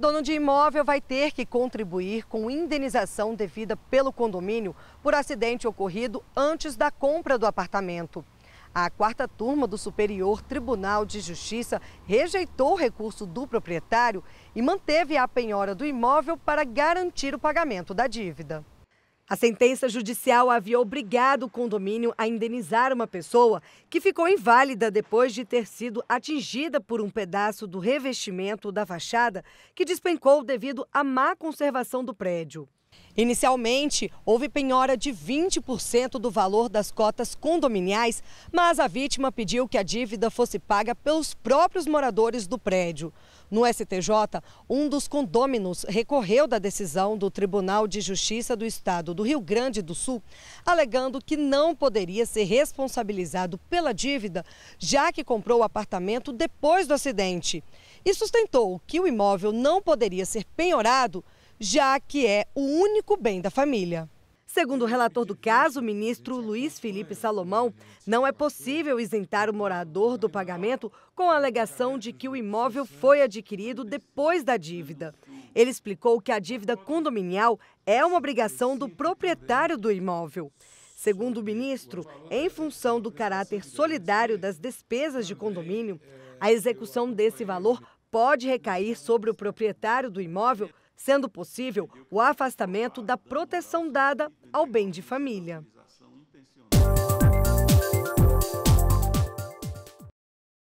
Dono de imóvel vai ter que contribuir com indenização devida pelo condomínio por acidente ocorrido antes da compra do apartamento. A quarta turma do Superior Tribunal de Justiça rejeitou o recurso do proprietário e manteve a penhora do imóvel para garantir o pagamento da dívida. A sentença judicial havia obrigado o condomínio a indenizar uma pessoa que ficou inválida depois de ter sido atingida por um pedaço do revestimento da fachada que despencou devido à má conservação do prédio. Inicialmente, houve penhora de 20% do valor das cotas condominiais, mas a vítima pediu que a dívida fosse paga pelos próprios moradores do prédio. No STJ, um dos condôminos recorreu da decisão do Tribunal de Justiça do Estado do Rio Grande do Sul, alegando que não poderia ser responsabilizado pela dívida, já que comprou o apartamento depois do acidente. E sustentou que o imóvel não poderia ser penhorado já que é o único bem da família. Segundo o relator do caso, o ministro Luiz Felipe Salomão, não é possível isentar o morador do pagamento com a alegação de que o imóvel foi adquirido depois da dívida. Ele explicou que a dívida condominial é uma obrigação do proprietário do imóvel. Segundo o ministro, em função do caráter solidário das despesas de condomínio, a execução desse valor pode recair sobre o proprietário do imóvel sendo possível o afastamento da proteção dada ao bem de família.